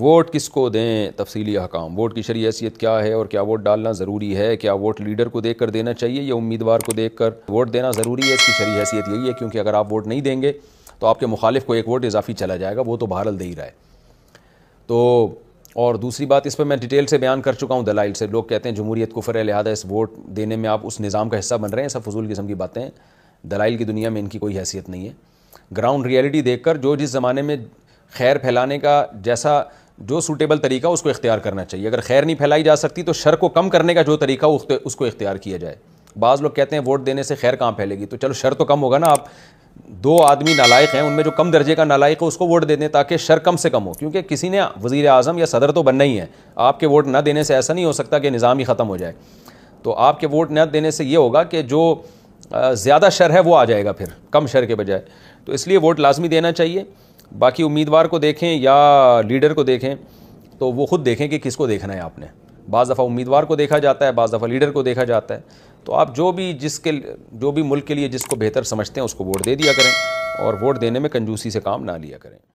vote किसको दें तफसीली अहकाम वोट की शरी हैसियत क्या है और क्या वोट डालना ज़रूरी है क्या वोट लीडर को देख कर देना चाहिए या उम्मीदवार को देख कर वोट देना ज़रूरी है इसकी शरी हैसियत यही है क्योंकि अगर आप वोट नहीं देंगे तो आपके मुखालिफ को एक वोट इजाफी चला जाएगा वो तो बहरल दे ही रहा है तो और दूसरी बात इस पर मैं डिटेल से बयान कर चुका हूँ दलाइल से लोग कहते हैं जमूरीत कुफर है लिहाजा इस वोट देने में आप उस निज़ाम का हिस्सा बन रहे हैं सब फजूल किस्म की बातें दलाइल की दुनिया में इनकी कोई हैसियत नहीं है ग्राउंड रियलिटी देखकर जो जिस ज़माने में खैर फैलाने का जैसा जो सूटेबल तरीका उसको इख्तियार करना चाहिए अगर खैर नहीं फैलाई जा सकती तो शर को कम करने का जो तरीका उसको इख्तियार किया जाए बाज़ लोग कहते हैं वोट देने से खैर कहाँ फैलेगी तो चलो शर तो कम होगा ना आप दो आदमी नालायक हैं उनमें जो कम दर्जे का नालायक है उसको वोट दे दें ताकि शर कम से कम हो क्योंकि किसी ने वज़ी अजम या सदर तो बनना ही है आपके वोट ना देने से ऐसा नहीं हो सकता कि निज़ाम ही ख़त्म हो जाए तो आपके वोट न देने से ये होगा कि जो ज़्यादा शर है वो आ जाएगा फिर कम शर के बजाय तो इसलिए वोट लाजमी देना चाहिए बाकी उम्मीदवार को देखें या लीडर को देखें तो वो खुद देखें कि किसको देखना है आपने बज़ दफ़ा उम्मीदवार को देखा जाता है बज़ दफ़ा लीडर को देखा जाता है तो आप जो भी जिसके जो भी मुल्क के लिए जिसको बेहतर समझते हैं उसको वोट दे दिया करें और वोट देने में कंजूसी से काम ना लिया करें